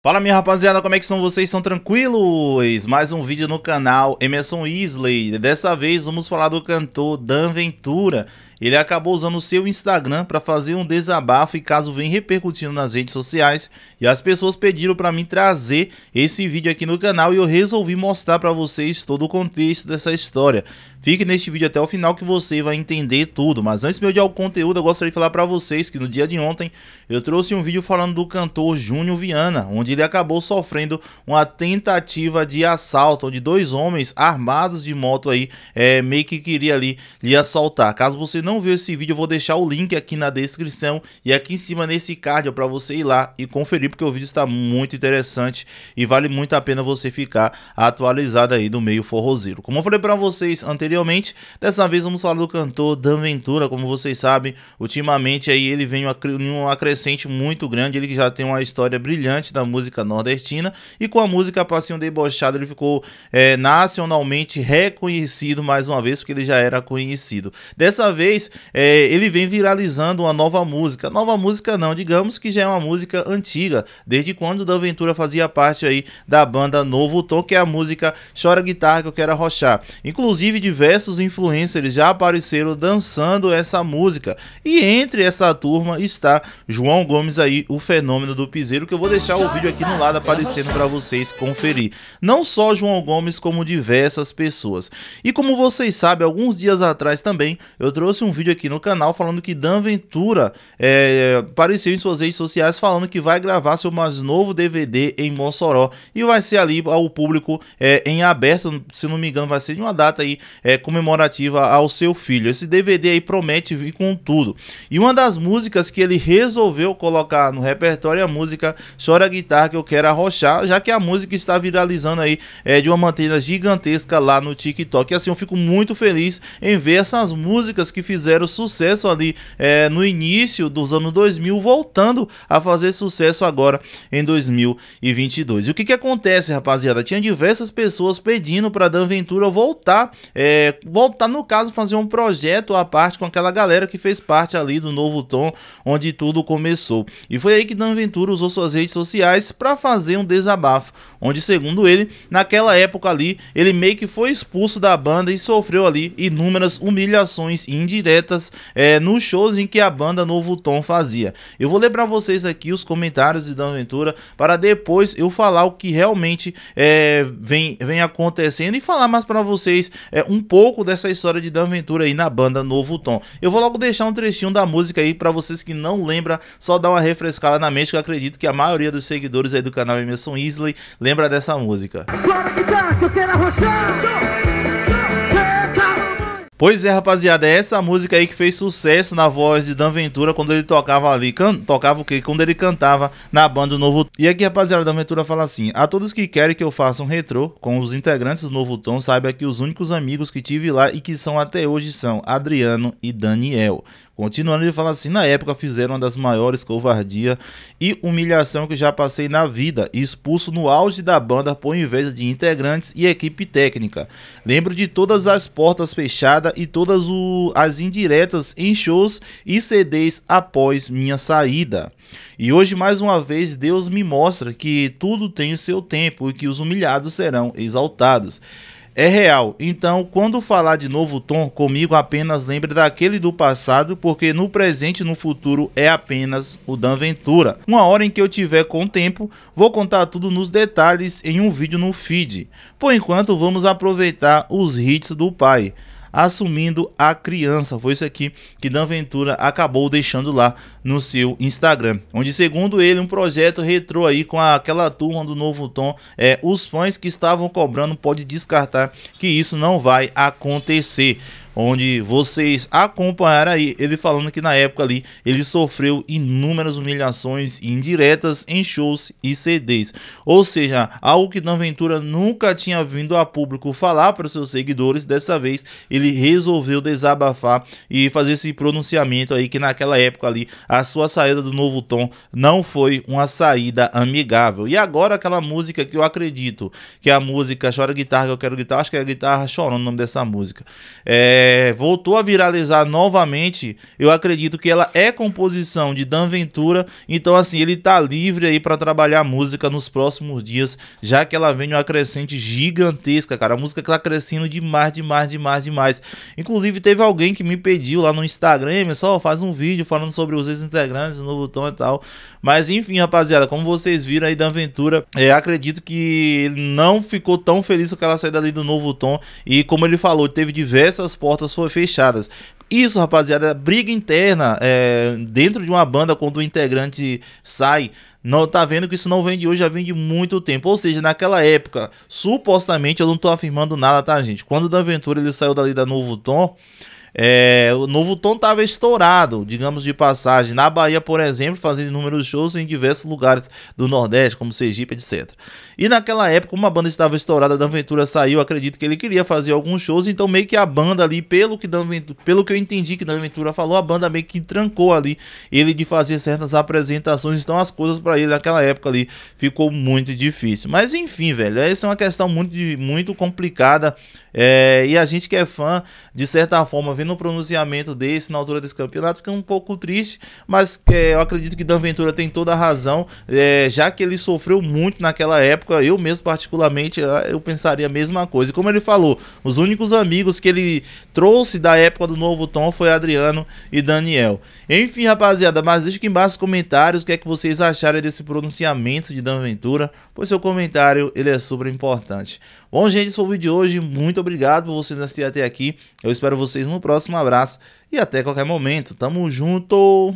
Fala minha rapaziada, como é que são vocês? São tranquilos? Mais um vídeo no canal Emerson Isley. Dessa vez vamos falar do cantor Dan Ventura ele acabou usando o seu Instagram para fazer um desabafo e caso vem repercutindo nas redes sociais. E as pessoas pediram para mim trazer esse vídeo aqui no canal e eu resolvi mostrar para vocês todo o contexto dessa história. Fique neste vídeo até o final que você vai entender tudo. Mas antes de eu dar o conteúdo, eu gostaria de falar para vocês que no dia de ontem eu trouxe um vídeo falando do cantor Júnior Viana, onde ele acabou sofrendo uma tentativa de assalto, onde dois homens armados de moto aí é, meio que queria ali lhe assaltar. Caso você não viu esse vídeo, eu vou deixar o link aqui na descrição e aqui em cima nesse card para você ir lá e conferir, porque o vídeo está muito interessante e vale muito a pena você ficar atualizado aí do meio forrozeiro. Como eu falei para vocês anteriormente, dessa vez vamos falar do cantor Dan Ventura, como vocês sabem, ultimamente aí ele vem em um acrescente muito grande, ele já tem uma história brilhante da música nordestina e com a música Passinho Debochado ele ficou é, nacionalmente reconhecido mais uma vez, porque ele já era conhecido. Dessa vez é, ele vem viralizando uma nova música. Nova música não, digamos que já é uma música antiga, desde quando Dan Ventura fazia parte aí da banda Novo Tom, que é a música Chora Guitarra que eu quero arrochar. Inclusive diversos influencers já apareceram dançando essa música. E entre essa turma está João Gomes aí, o fenômeno do piseiro, que eu vou deixar o vídeo aqui no lado aparecendo para vocês conferir. Não só João Gomes, como diversas pessoas. E como vocês sabem, alguns dias atrás também eu trouxe um um vídeo aqui no canal falando que Dan Ventura é, apareceu em suas redes sociais falando que vai gravar seu mais novo DVD em Mossoró e vai ser ali ao público é, em aberto, se não me engano, vai ser em uma data aí é, comemorativa ao seu filho. Esse DVD aí promete vir com tudo. E uma das músicas que ele resolveu colocar no repertório é a música Chora Guitarra que eu quero arrochar, já que a música está viralizando aí é, de uma maneira gigantesca lá no TikTok. E assim, eu fico muito feliz em ver essas músicas que fizeram fizeram sucesso ali é, no início dos anos 2000, voltando a fazer sucesso agora em 2022. E o que, que acontece, rapaziada? Tinha diversas pessoas pedindo para Dan Ventura voltar, é, voltar no caso, fazer um projeto à parte com aquela galera que fez parte ali do Novo Tom, onde tudo começou. E foi aí que Dan Ventura usou suas redes sociais para fazer um desabafo, onde, segundo ele, naquela época ali, ele meio que foi expulso da banda e sofreu ali inúmeras humilhações indiretas diretas é, eh, nos shows em que a banda Novo Tom fazia. Eu vou ler para vocês aqui os comentários de Dan Ventura para depois eu falar o que realmente é, vem, vem acontecendo e falar mais para vocês é, um pouco dessa história de Dan Ventura aí na banda Novo Tom. Eu vou logo deixar um trechinho da música aí para vocês que não lembra, só dar uma refrescada na mente que eu acredito que a maioria dos seguidores aí do canal Emerson Isley lembra dessa música. Chora que eu quero arrochar! Pois é, rapaziada, é essa música aí que fez sucesso na voz de Dan Ventura quando ele tocava ali, can... tocava o quê? Quando ele cantava na banda do Novo E aqui, rapaziada, Dan Ventura fala assim: "A todos que querem que eu faça um retrô com os integrantes do Novo Tom, saiba que os únicos amigos que tive lá e que são até hoje são Adriano e Daniel. Continuando, ele fala assim: na época fizeram uma das maiores covardia e humilhação que já passei na vida, expulso no auge da banda por inveja de integrantes e equipe técnica. Lembro de todas as portas fechadas e todas o, as indiretas em shows e CDs após minha saída. E hoje, mais uma vez, Deus me mostra que tudo tem o seu tempo e que os humilhados serão exaltados é real. Então, quando falar de novo tom comigo, apenas lembre daquele do passado, porque no presente e no futuro é apenas o Dan Ventura. Uma hora em que eu tiver com tempo, vou contar tudo nos detalhes em um vídeo no feed. Por enquanto, vamos aproveitar os hits do pai assumindo a criança. Foi isso aqui que Dan Ventura acabou deixando lá no seu Instagram. Onde, segundo ele, um projeto retrô aí com aquela turma do Novo Tom. É, os fãs que estavam cobrando pode descartar que isso não vai acontecer onde vocês acompanharam aí ele falando que na época ali ele sofreu inúmeras humilhações indiretas em shows e CDs. Ou seja, algo que Dan Ventura nunca tinha vindo a público falar para os seus seguidores, dessa vez ele resolveu desabafar e fazer esse pronunciamento aí que naquela época ali a sua saída do Novo Tom não foi uma saída amigável. E agora aquela música que eu acredito, que é a música Chora Guitarra, eu quero guitarra, acho que é a guitarra chorando o nome dessa música. É é, voltou a viralizar novamente, eu acredito que ela é composição de Dan Ventura, então assim, ele tá livre aí para trabalhar a música nos próximos dias, já que ela vem uma crescente gigantesca, cara, a música tá crescendo demais, demais, demais, demais. Inclusive teve alguém que me pediu lá no Instagram, mas só faz um vídeo falando sobre os ex-integrantes, o novo tom e tal. Mas enfim, rapaziada, como vocês viram aí Dan Ventura, é, acredito que não ficou tão feliz com aquela saída ali do novo tom e como ele falou, teve diversas portas portas foram fechadas. Isso, rapaziada, é briga interna é, dentro de uma banda quando o integrante sai. Não tá vendo que isso não vem de hoje, já vem de muito tempo. Ou seja, naquela época, supostamente, eu não tô afirmando nada, tá, gente? Quando o aventura ele saiu dali da Novo Tom, é, o Novo Tom estava estourado, digamos de passagem, na Bahia, por exemplo, fazendo inúmeros shows em diversos lugares do Nordeste, como Sergipe, etc. E naquela época, uma banda estava estourada, Dan Ventura saiu, acredito que ele queria fazer alguns shows, então meio que a banda ali, pelo que, Dan Ventura, pelo que eu entendi que Dan Ventura falou, a banda meio que trancou ali ele de fazer certas apresentações, então as coisas para ele naquela época ali ficou muito difícil. Mas enfim, velho, essa é uma questão muito, muito complicada é, e a gente que é fã, de certa forma, vendo um pronunciamento desse na altura desse campeonato, fica um pouco triste, mas é, eu acredito que Dan Ventura tem toda a razão, é, já que ele sofreu muito naquela época, eu mesmo particularmente, ah, eu pensaria a mesma coisa. E como ele falou, os únicos amigos que ele trouxe da época do Novo Tom foi Adriano e Daniel. Enfim, rapaziada, mas deixa aqui embaixo os comentários o que é que vocês acharam desse pronunciamento de Dan Ventura, pois seu comentário ele é super importante. Bom, gente, esse foi o vídeo de hoje. Muito obrigado por vocês assistirem até aqui. Eu espero vocês no próximo abraço e até qualquer momento. Tamo junto!